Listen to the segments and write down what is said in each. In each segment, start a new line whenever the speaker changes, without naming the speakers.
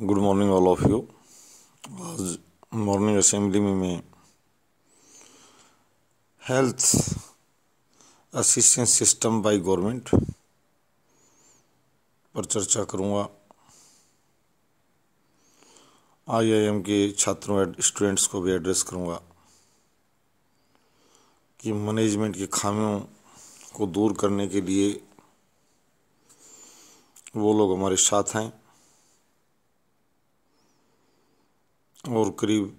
good morning all of you आज morning assembly में मैं health assistance system by government पर चर्चा करूंगा आईआईएम के छात्रों एंड स्टूडेंट्स को भी एड्रेस करूंगा कि मैनेजमेंट की खामियों को दूर करने के लिए वो लोग हमारे साथ हैं और करीब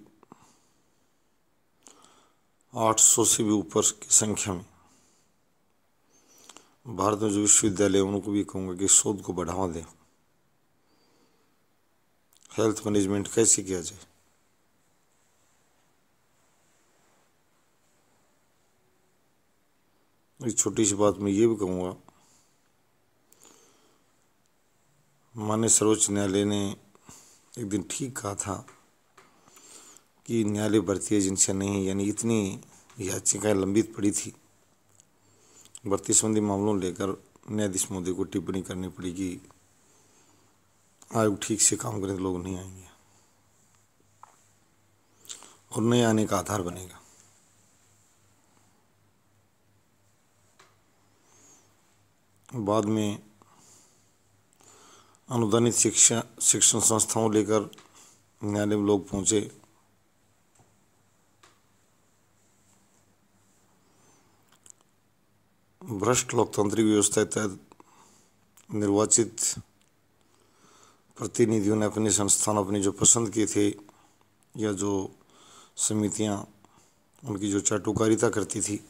आठ सौ से भी ऊपर की संख्या में भारत में जो विश्वविद्यालय उनको भी कहूँगा कि शोध को बढ़ावा दें हेल्थ मैनेजमेंट कैसे किया जाए एक छोटी सी बात मैं ये भी कहूँगा माननीय सर्वोच्च न्यायालय ने एक दिन ठीक कहा था कि न्यायालय भर्ती एजेंसियाँ नहीं यानी इतनी याचिकाएँ लंबित पड़ी थी भर्ती संबंधी मामलों लेकर न्यायाधीश मोदी को टिप्पणी करनी पड़ी कि आयोग ठीक से काम करें तो लोग नहीं आएंगे और नहीं आने का आधार बनेगा बाद में अनुदानित शिक्षा शिक्षण संस्थाओं लेकर न्यायालय में लोग पहुंचे भ्रष्ट लोकतांत्रिक व्यवस्था के तहत तो निर्वाचित प्रतिनिधियों ने अपने संस्थान अपनी जो पसंद किए थे या जो समितियां उनकी जो चाटुकारिता करती थी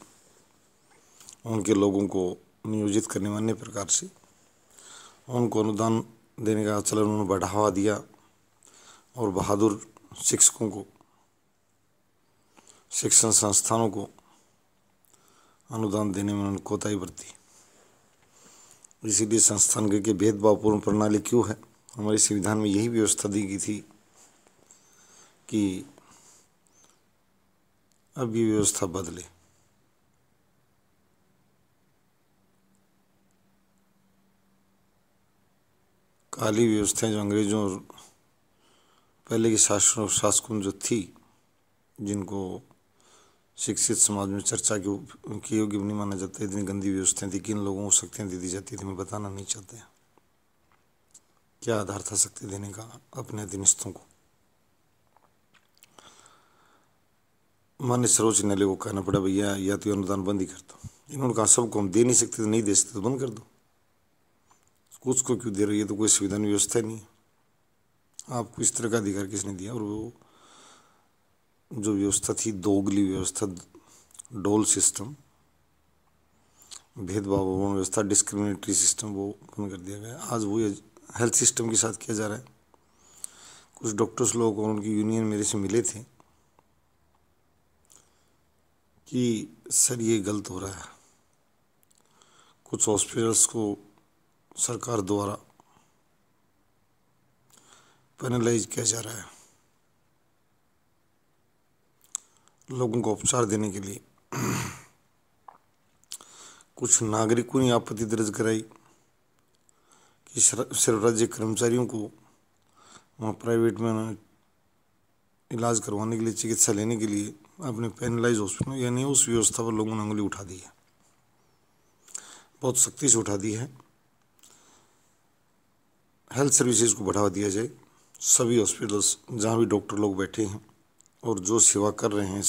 उनके लोगों को नियोजित करने में अन्य प्रकार से उनको अनुदान देने का चलन उन्होंने बढ़ावा दिया और बहादुर शिक्षकों को शिक्षण संस्थानों को अनुदान देने में उन्होंने कोताही बरती इसीलिए संस्थान के भेदभावपूर्ण प्रणाली क्यों है हमारे संविधान में यही व्यवस्था दी गई थी कि अब ये व्यवस्था बदले काली व्यवस्थाएं जो अंग्रेजों और पहले के शासकों शासकों जो थी जिनको शिक्षित समाज में चर्चा के उनके योग्य नहीं माना जाता इतनी गंदी व्यवस्थाएं थी किन लोगों को शक्तियाँ दे दी जाती थी मैं बताना नहीं चाहते क्या आधार था शक्ति देने का अपने अधीनस्थों को मान्य सर्वोच्च न्यायालय को कहना पड़ा भैया या तो अनुदान बंद ही कर दो इन्होंने कहा सबको हम दे नहीं सकते तो नहीं दे सकते तो बंद कर दो कुछ को क्यों दे रही है तो कोई संविधान व्यवस्था नहीं है आपको इस तरह का अधिकार किसने दिया और वो जो व्यवस्था थी दोगली व्यवस्था डोल सिस्टम भेदभाव व्यवस्था डिस्क्रिमिनेटरी सिस्टम वो बंद कर दिया गया आज वो हेल्थ सिस्टम के साथ किया जा रहा है कुछ डॉक्टर्स लोग और उनकी यूनियन मेरे से मिले थे कि सर ये गलत हो रहा है कुछ हॉस्पिटल्स को सरकार द्वारा पेनलाइज किया जा रहा है लोगों को उपचार देने के लिए कुछ नागरिकों ने आपत्ति दर्ज कराई कि सिर्फ राज्य कर्मचारियों को वहाँ प्राइवेट में इलाज करवाने के लिए चिकित्सा लेने के लिए अपने पेनलाइज हॉस्पिटल यानी उस व्यवस्था पर लोगों ने उंगली उठा दी है बहुत सख्ती से उठा दी है हेल्थ सर्विसेज को बढ़ावा दिया जाए सभी हॉस्पिटल्स जहाँ भी डॉक्टर लोग बैठे हैं और जो सेवा कर रहे हैं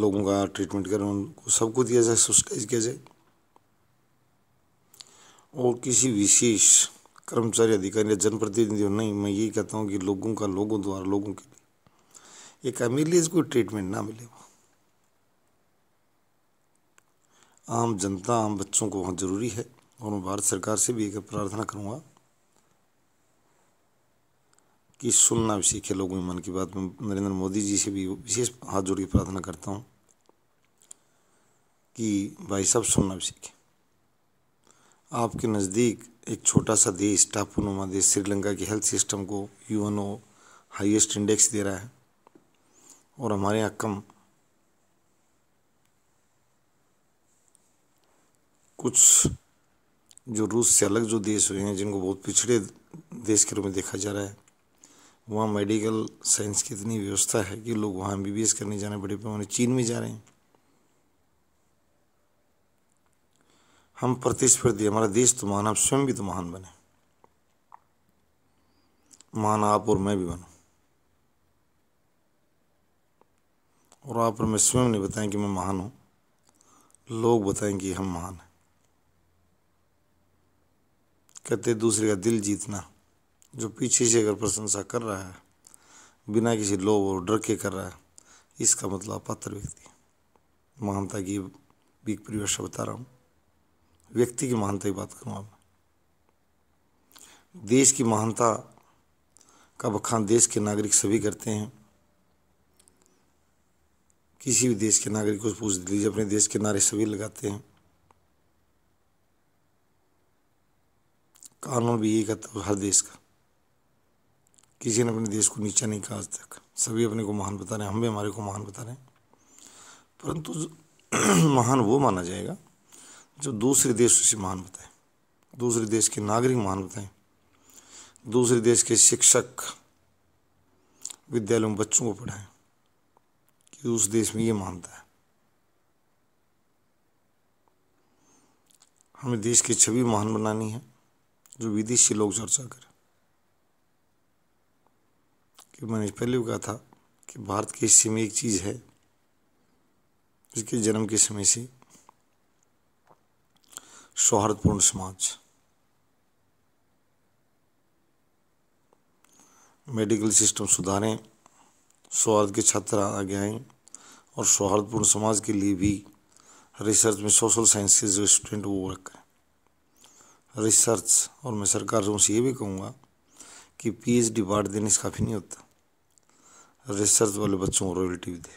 लोगों का ट्रीटमेंट कर रहे हैं उनको सबको दिया जाए सब्सिडाइज किया जाए और किसी विशेष कर्मचारी अधिकारी या जनप्रतिनिधि नहीं मैं यही कहता हूँ कि लोगों का लोगों द्वारा लोगों के लिए एक अमीलियज को ट्रीटमेंट ना मिले आम जनता आम बच्चों को वहाँ ज़रूरी है और मैं भारत सरकार से भी एक प्रार्थना करूँगा कि सुनना भी सीखे लोगों में मन की बात में नरेंद्र मोदी जी से भी विशेष हाथ जोड़ के प्रार्थना करता हूँ कि भाई साहब सुनना भी सीखें आपके नज़दीक एक छोटा सा देश टापू नुमा देश श्रीलंका के हेल्थ सिस्टम को यू एन हाइएस्ट इंडेक्स दे रहा है और हमारे यहाँ कम कुछ जो रूस से अलग जो देश हुए हैं जिनको बहुत पिछड़े देश के रूप में देखा जा रहा है वहाँ मेडिकल साइंस की इतनी व्यवस्था है कि लोग वहाँ एम करने जाने बड़े पैमाने चीन में जा रहे हैं हम प्रतिस्पर्धी हमारा देश तो महान आप स्वयं भी तो महान बने महान आप और मैं भी बनूं और आप और मैं स्वयं नहीं बताएं कि मैं महान हूँ लोग बताएं कि हम महान हैं कहते दूसरे का दिल जीतना जो पीछे से अगर प्रशंसा कर रहा है बिना किसी लोभ और डर के कर रहा है इसका मतलब पात्र व्यक्ति महानता की भी परिभाषा बता रहा हूँ व्यक्ति की महानता की बात करूँ आप देश की महानता का बखान देश के नागरिक सभी करते हैं किसी भी देश के नागरिक को पूछ लीजिए अपने देश के नारे सभी लगाते हैं कानून भी यही कहता है तो हर देश का किसी ने अपने देश को नीचा नहीं कहा आज तक सभी अपने को महान बता रहे हैं हम भी हमारे को महान बता रहे हैं परंतु महान वो माना जाएगा जो दूसरे देश उसे महान बताए दूसरे देश के नागरिक महान बताएं दूसरे देश के शिक्षक विद्यालयों में बच्चों को पढ़ाएं कि उस देश में ये मानता है हमें देश की छवि महान बनानी है जो विदेशी लोग चर्चा करें कि मैंने पहले भी कहा था कि भारत के हिस्से में एक चीज़ है जिसके जन्म के समय से सौहार्दपूर्ण समाज मेडिकल सिस्टम सुधारें सौहार्द के छात्र आगे आएँ और सौहार्दपूर्ण समाज के लिए भी रिसर्च में सोशल साइंस के जो स्टूडेंट वो रखें रिसर्च और मैं सरकार से ये भी कहूँगा कि पीएचडी बांट देने से काफ़ी नहीं होता रिसर्च वाले बच्चों को रॉयल्टी भी दे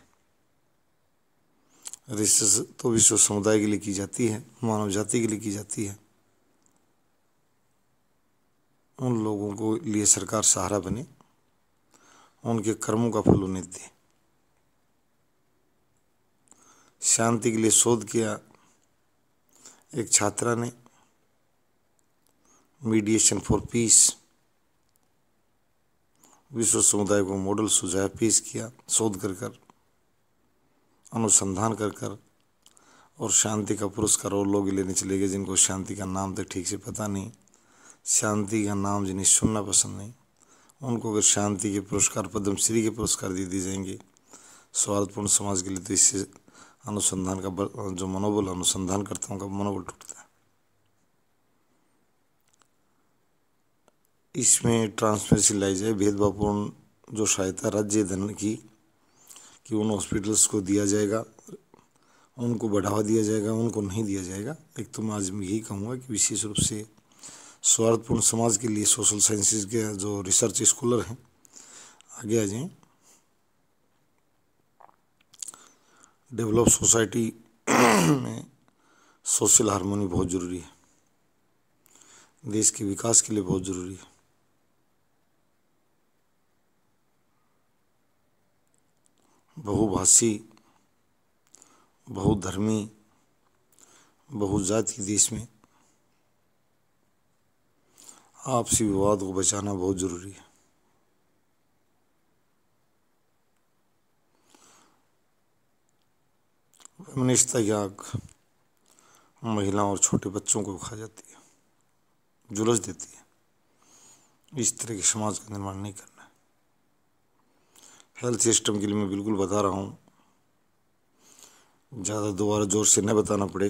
रिसर्च तो विश्व समुदाय के लिए की जाती है मानव जाति के लिए की जाती है उन लोगों को लिए सरकार सहारा बने उनके कर्मों का फल उन्हें दे शांति के लिए शोध किया एक छात्रा ने मीडिएशन फॉर पीस विश्व समुदाय को मॉडल सुझाव पेश किया शोध कर कर अनुसंधान कर कर और शांति का पुरस्कार और लोग लेने चले गए जिनको शांति का नाम तक तो ठीक से पता नहीं शांति का नाम जिन्हें सुनना पसंद नहीं उनको अगर शांति के पुरस्कार पद्मश्री के पुरस्कार दे दिए जाएंगे स्वार्थपूर्ण समाज के लिए तो इससे अनुसंधान का जो मनोबल अनुसंधान अनुसंधानकर्ताओं का मनोबल टूट इसमें ट्रांसपेरेंसी लाई जाए भेदभावपूर्ण जो सहायता राज्य धन की कि उन हॉस्पिटल्स को दिया जाएगा उनको बढ़ावा दिया जाएगा उनको नहीं दिया जाएगा एक तो मैं आज मैं यही कहूँगा कि विशेष रूप से स्वार्थपूर्ण समाज के लिए सोशल साइंसेज के जो रिसर्च स्कॉलर हैं आगे आ जाएं डेवलप सोसाइटी में सोशल हारमोनी बहुत ज़रूरी है देश के विकास के लिए बहुत ज़रूरी है बहुभाषी बहुधर्मी बहुजाति देश में आपसी विवाद को बचाना बहुत ज़रूरी है मनिष्ठता की आग महिलाओं और छोटे बच्चों को खा जाती है जुलस देती है इस तरह के समाज का निर्माण नहीं करना हेल्थ सिस्टम के लिए मैं बिल्कुल बता रहा हूँ ज़्यादा दोबारा ज़ोर से नहीं बताना पड़े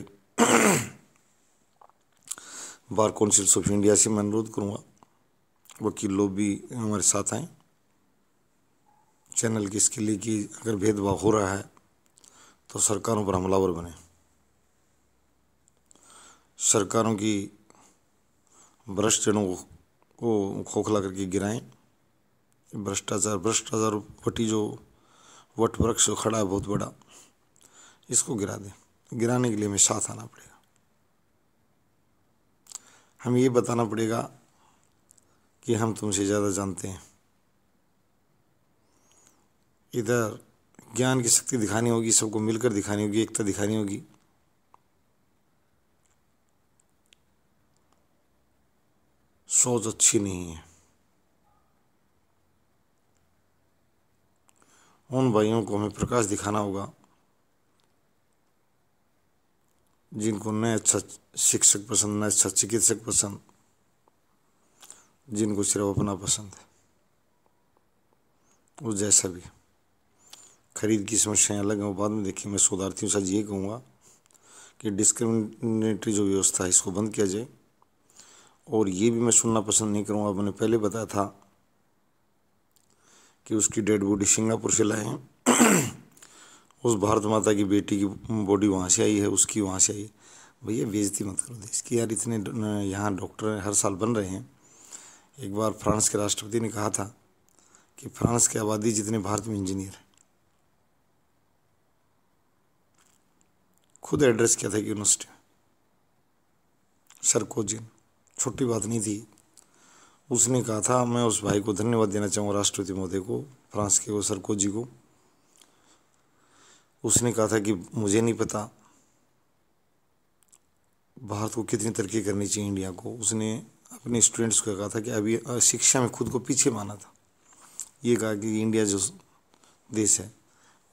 बार काउंसिल्स ऑफ इंडिया से मैं अनुरोध करूँगा वकील लोग भी हमारे साथ आए चैनल के इसके लिए कि अगर भेदभाव हो रहा है तो सरकारों पर हमलावर बने सरकारों की भ्रष्ट को खोखला करके गिराएं भ्रष्टाचार भ्रष्टाचार वटी जो वट वृक्ष खड़ा है बहुत बड़ा इसको गिरा दें गिराने के लिए हमें साथ आना पड़ेगा हमें ये बताना पड़ेगा कि हम तुमसे ज़्यादा जानते हैं इधर ज्ञान की शक्ति दिखानी होगी सबको मिलकर दिखानी होगी एकता दिखानी होगी सोच अच्छी नहीं है उन भाइयों को हमें प्रकाश दिखाना होगा जिनको न अच्छा शिक्षक पसंद न अच्छा चिकित्सक पसंद जिनको सिर्फ अपना पसंद है उस जैसा भी खरीद की समस्याएं अलग हैं वो बाद में देखिए मैं शोधार्थियों से ये कहूँगा कि डिस्क्रिमिनेटरी जो व्यवस्था है इसको बंद किया जाए और ये भी मैं सुनना पसंद नहीं करूँगा मैंने पहले बताया था कि उसकी डेड बॉडी सिंगापुर से लाए हैं उस भारत माता की बेटी की बॉडी वहाँ से आई है उसकी वहाँ से आई भैया बेजती मत करो देश की यार इतने यहाँ डॉक्टर हर साल बन रहे हैं एक बार फ्रांस के राष्ट्रपति ने कहा था कि फ्रांस की आबादी जितने भारत में इंजीनियर हैं खुद एड्रेस किया था यूनिवर्सिटी सर सरकोजिन छोटी बात नहीं थी उसने कहा था मैं उस भाई को धन्यवाद देना चाहूँगा राष्ट्रपति मोदी को फ्रांस के वो जी को उसने कहा था कि मुझे नहीं पता भारत को कितनी तरक्की करनी चाहिए इंडिया को उसने अपने स्टूडेंट्स को कहा था कि अभी शिक्षा में खुद को पीछे माना था ये कहा कि इंडिया जो देश है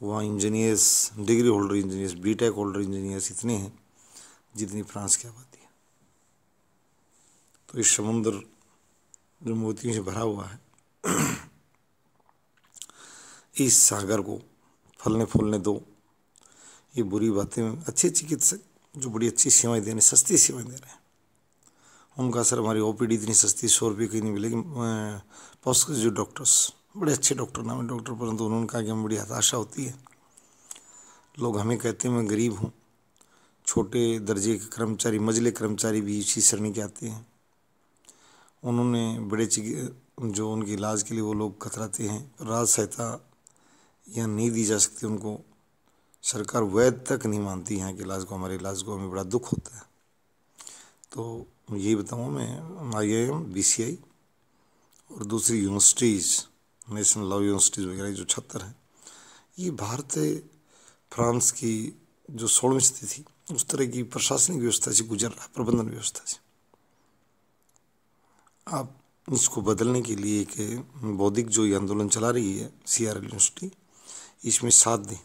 वहाँ engineers degree holder engineers BTech holder engineers इतने हैं जितनी फ्रांस की आबादी है तो इस समुद्र जो मोतियों से भरा हुआ है इस सागर को फलने फूलने दो ये बुरी बातें अच्छे चिकित्सक जो बड़ी अच्छी सेवाएं दे रहे हैं सस्ती सेवाएं दे रहे हैं उनका असर हमारी ओपीडी इतनी सस्ती सौ रुपये की नहीं मिलेगी पॉस्ट जो डॉक्टर्स बड़े अच्छे डॉक्टर नाम है डॉक्टर परंतु उन्होंने कहा कि हमें बड़ी हताशा होती है लोग हमें कहते हैं मैं गरीब हूँ छोटे दर्जे के कर्मचारी मजले कर्मचारी भी इसी श्रेणी के आते हैं उन्होंने बड़े जो उनके इलाज के लिए वो लोग कतराते हैं राज सहायता यह नहीं दी जा सकती उनको सरकार वैध तक नहीं मानती यहाँ के इलाज को हमारे इलाज को हमें बड़ा दुख होता है तो यही बताऊँ मैं आई आई एम बी सी आई और दूसरी यूनिवर्सिटीज़ नेशनल लॉ यूनिवर्सिटीज़ वगैरह जो छत्तर हैं ये भारत फ्रांस की जो सोलहवीं स्थिति थी उस तरह की प्रशासनिक व्यवस्था से गुजर रहा है प्रबंधन व्यवस्था से आप इसको बदलने के लिए एक बौद्धिक जो ये आंदोलन चला रही है सी आर यूनिवर्सिटी इसमें साथ दें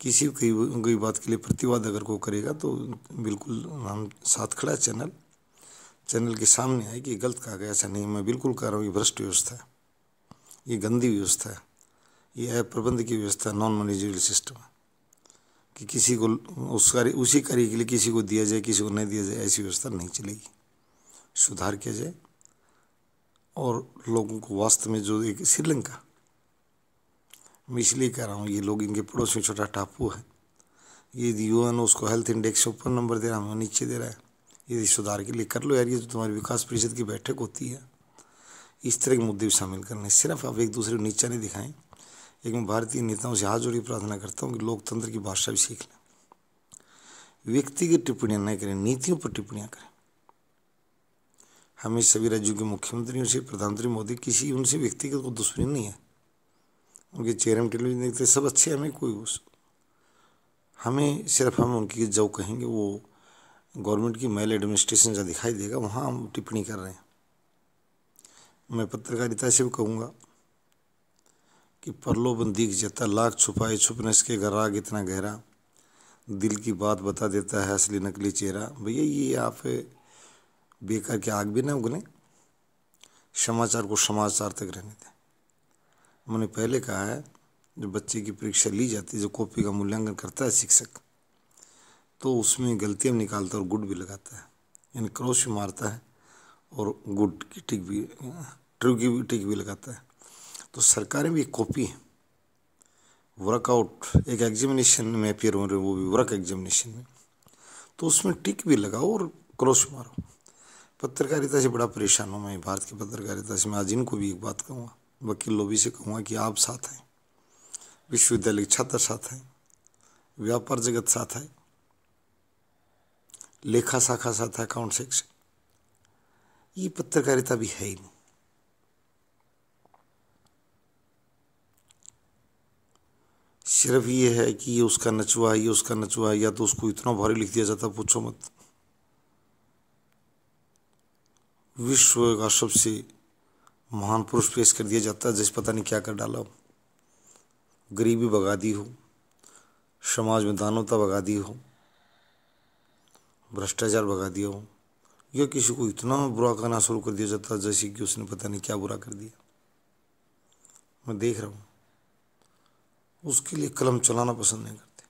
किसी कोई कोई बात के लिए प्रतिवाद अगर को करेगा तो बिल्कुल हम साथ खड़ा है चैनल चैनल के सामने आए कि गलत कहा गया ऐसा नहीं मैं बिल्कुल कह रहा हूँ ये भ्रष्ट व्यवस्था है ये गंदी व्यवस्था है ये प्रबंध की व्यवस्था नॉन मैनेजरियल सिस्टम है कि किसी को उस कार्य उसी कार्य के लिए किसी को दिया जाए किसी को नहीं दिया जाए ऐसी व्यवस्था नहीं चलेगी सुधार किया जाए और लोगों को वास्तव में जो एक श्रीलंका मैं इसलिए कह रहा हूँ ये लोग इनके पड़ोस में छोटा टापू है यदि यू एन उसको हेल्थ इंडेक्स से ऊपर नंबर दे रहा है हमें नीचे दे रहा है यदि सुधार के लिए कर लो यार ये जो तुम्हारी विकास परिषद की बैठक होती है इस तरह के मुद्दे भी शामिल करने सिर्फ आप एक दूसरे को नीचा नहीं दिखाएं एक मैं भारतीय नेताओं से हाथ जोड़ी प्रार्थना करता हूँ कि लोकतंत्र की भाषा भी सीख लें व्यक्तिगत टिप्पणियाँ न करें नीतियों पर टिप्पणियाँ करें हमें सभी राज्यों के मुख्यमंत्रियों से प्रधानमंत्री मोदी किसी उनसे व्यक्तिगत को दुश्मनी नहीं है उनके चेहरे में टेलीविजन देखते सब अच्छे हमें कोई उस हमें सिर्फ हम उनकी जो कहेंगे वो गवर्नमेंट की मेल एडमिनिस्ट्रेशन जहाँ दिखाई देगा वहाँ हम टिप्पणी कर रहे हैं मैं पत्रकारिता से भी कहूँगा कि परलोबन दीख जाता लाख छुपाए छुपने घर राग इतना गहरा दिल की बात बता देता है असली नकली चेहरा भैया ये आप बेकार की आग भी ना उगने समाचार को समाचार तक रहने दें मैंने पहले कहा है जो बच्चे की परीक्षा ली जाती है जो कॉपी का मूल्यांकन करता है शिक्षक तो उसमें गलतियाँ निकालता है और गुड भी लगाता है यानी क्रॉस भी मारता है और गुड की टिक भी ट्रू की भी टिक भी लगाता है तो सरकारें भी एक कॉपी है वर्कआउट एक एग्जामिनेशन में अपियर हो रहे वो भी वर्क एग्जामिनेशन में तो उसमें टिक भी लगाओ और क्रॉस मारो पत्रकारिता से बड़ा परेशान हूँ मैं भारत की पत्रकारिता से मैं आज इनको भी एक बात कहूँगा वकील लोबी से कहूँगा कि आप साथ हैं विश्वविद्यालय छात्र साथ हैं व्यापार जगत साथ है लेखा शाखा साथ है अकाउंट सेक्शन ये पत्रकारिता भी है ही नहीं सिर्फ ये है कि ये उसका नचुआ है ये उसका नचुआ है या तो उसको इतना भारी लिख दिया जाता पूछो मत विश्व का सबसे महान पुरुष पेश कर दिया जाता है जिस पता नहीं क्या कर डाला हो गरीबी भगा दी हो समाज में दानवता भगा दी हो भ्रष्टाचार भगा दिया हो या किसी को इतना बुरा करना शुरू कर दिया जाता है जैसे कि उसने पता नहीं क्या बुरा कर दिया मैं देख रहा हूँ उसके लिए कलम चलाना पसंद नहीं करते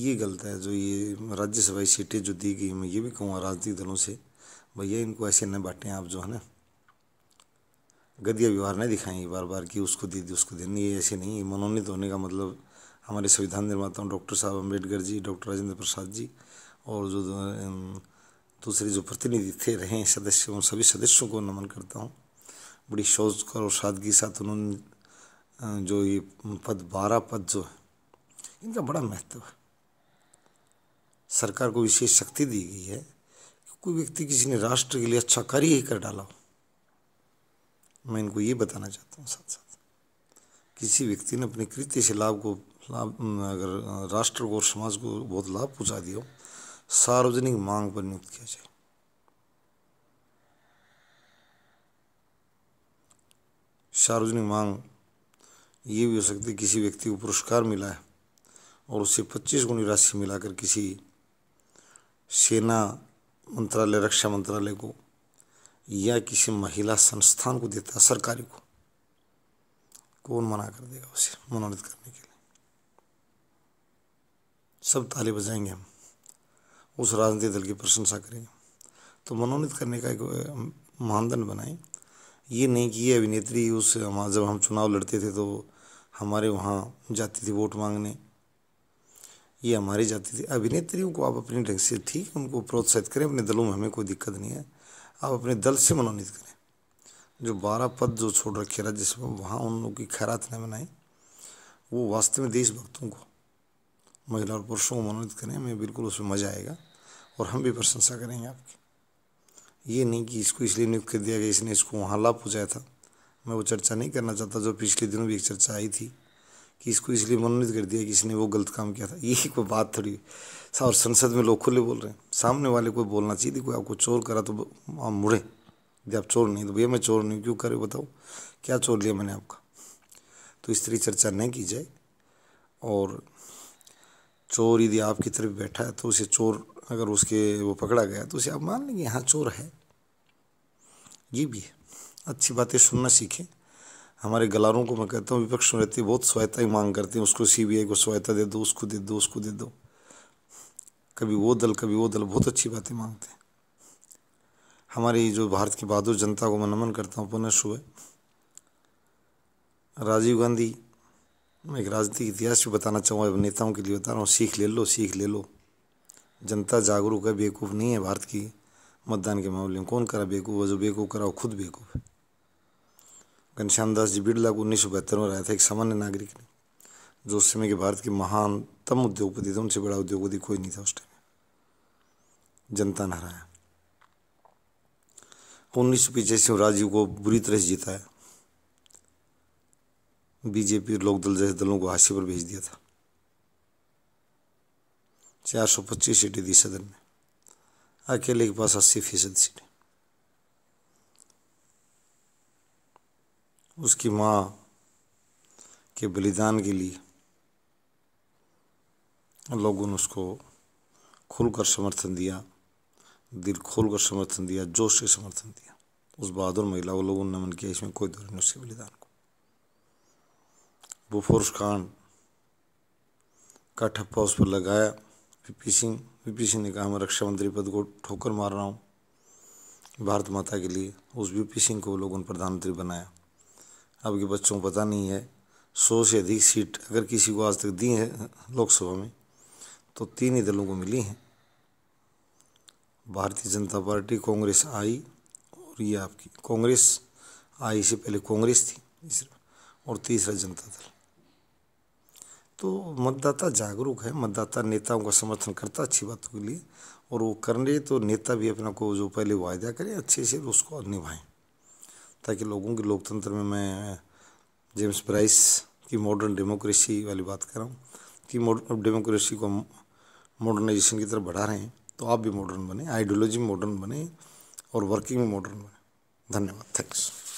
ये गलत है जो ये राज्यसभा सीटें जो दी गई मैं ये भी कहूँगा राजनीतिक दलों से भैया इनको ऐसे न बांटें आप जो है ना गदिया व्यवहार नहीं दिखाएंगे बार बार कि उसको दे दी उसको देनी ये ऐसे नहीं मनोनीत होने का मतलब हमारे संविधान निर्माताओं डॉक्टर साहब अम्बेडकर जी डॉक्टर राजेंद्र प्रसाद जी और जो दूसरे जो प्रतिनिधि थे रहे सदस्य उन सभी सदस्यों को नमन करता हूँ बड़ी शोज कर और सादगी साथ उन्होंने जो ये पद बारह पद जो है इनका बड़ा महत्व है सरकार को विशेष शक्ति दी गई है कोई व्यक्ति किसी ने राष्ट्र के लिए अच्छा कार्य ही कर डाला हो मैं इनको ये बताना चाहता हूँ साथ साथ किसी व्यक्ति ने अपने कृत्य से लाभ को लाभ अगर राष्ट्र को और समाज को बहुत लाभ पहुँचा दिया हो सार्वजनिक मांग पर नियुक्त किया जाए सार्वजनिक मांग ये भी हो सकती है किसी व्यक्ति को पुरस्कार मिला है और उससे पच्चीस गुणी राशि मिलाकर किसी सेना मंत्रालय रक्षा मंत्रालय को या किसी महिला संस्थान को देता है सरकारी को कौन मना कर देगा उसे मनोनीत करने के लिए सब ताली बजाएंगे हम उस राजनीतिक दल की प्रशंसा करेंगे तो मनोनीत करने का एक मानदंड बनाए ये नहीं कि ये अभिनेत्री उस जब हम चुनाव लड़ते थे तो हमारे वहाँ जाती थी वोट मांगने ये हमारी जाति थी अभिनेत्रियों को आप अपने ढंग से ठीक उनको प्रोत्साहित करें अपने दलों में हमें कोई दिक्कत नहीं है आप अपने दल से मनोनीत करें जो बारह पद जो छोड़ रखे राज्यसभा वहाँ उन लोगों की खैरात न बनाए वो वास्तव में देशभक्तों को महिला और पुरुषों को मनोनीत करें हमें बिल्कुल उसमें मज़ा आएगा और हम भी प्रशंसा करेंगे आपकी ये नहीं कि इसको इसलिए नियुक्त कर दिया गया इसने इसको वहाँ लाभ पहुँचाया था मैं वो चर्चा नहीं करना चाहता जो पिछले दिनों भी एक चर्चा आई थी कि इसको इसलिए मनोनीत कर दिया कि इसने वो गलत काम किया था यही कोई बात थोड़ी और संसद में लोग खुले बोल रहे हैं सामने वाले को बोलना चाहिए कोई आपको चोर करा तो आप मुड़े यदि आप चोर नहीं तो भैया मैं चोर नहीं क्यों करे बताओ क्या चोर लिया मैंने आपका तो इस तरह चर्चा नहीं की जाए और चोर यदि आपकी तरफ बैठा है तो उसे चोर अगर उसके वो पकड़ा गया तो उसे आप मान लेंगे यहाँ चोर है ये भी है अच्छी बातें सुनना सीखें हमारे गलारों को मैं कहता हूँ विपक्ष में रहती है बहुत सहायता ही मांग करते हैं उसको सीबीआई को सहायता दे दो उसको दे दो उसको दे दो कभी वो दल कभी वो दल बहुत अच्छी बातें मांगते हैं हमारी जो भारत की बहादुर जनता को मैं नमन करता हूँ पुनः सुबह राजीव गांधी मैं एक राजनीतिक इतिहास भी बताना चाहूँगा नेताओं के लिए बता रहा हूँ सीख ले लो सीख ले लो जनता जागरूक है बेवकूफ़ नहीं है भारत की मतदान के मामले में कौन करा बेवकूफ़ है जो बेवकूफ़ करा वो खुद बेवकूफ़ है घनश्याम दास जी बिड़ला को उन्नीस में आया था एक सामान्य नागरिक ने जो उस समय के भारत के महानतम उद्योगपति थे उनसे बड़ा उद्योगपति कोई नहीं था उस टाइम जनता ने हराया उन्नीस सौ पिचासी में राजीव को बुरी तरह से जीता है बीजेपी और लोकदल जैसे दलों को हाशिए पर भेज दिया था चार सौ पच्चीस सीटें दी सदन में अकेले के पास अस्सी फीसद सीटें उसकी माँ के बलिदान के लिए लोगों ने उसको खुलकर समर्थन दिया दिल खोल कर समर्थन दिया जोश से समर्थन दिया उस बहादुर महिला को लोगों ने नमन किया इसमें कोई दूर नहीं उसके बलिदान को बोफोर्स कांड का ठप्पा उस पर लगाया वीपी सिंह वीपी सिंह ने कहा मैं रक्षा मंत्री पद को ठोकर मार रहा हूँ भारत माता के लिए उस वीपी सिंह को लोगों ने प्रधानमंत्री बनाया आपके बच्चों को पता नहीं है सौ से अधिक सीट अगर किसी को आज तक दी है लोकसभा में तो तीन ही दलों को मिली हैं भारतीय जनता पार्टी कांग्रेस आई और ये आपकी कांग्रेस आई से पहले कांग्रेस थी और तीसरा जनता दल तो मतदाता जागरूक है मतदाता नेताओं का समर्थन करता अच्छी बातों के लिए और वो कर रहे तो नेता भी अपना को जो पहले वायदा करें अच्छे से उसको निभाएं ताकि लोगों के लोकतंत्र में मैं जेम्स प्राइस की मॉडर्न डेमोक्रेसी वाली बात कर रहा हूँ कि मॉडर्न डेमोक्रेसी को मॉडर्नाइजेशन की तरफ बढ़ा रहे हैं तो आप भी मॉडर्न बने आइडियोलॉजी मॉडर्न बने और वर्किंग में मॉडर्न बने धन्यवाद थैंक्स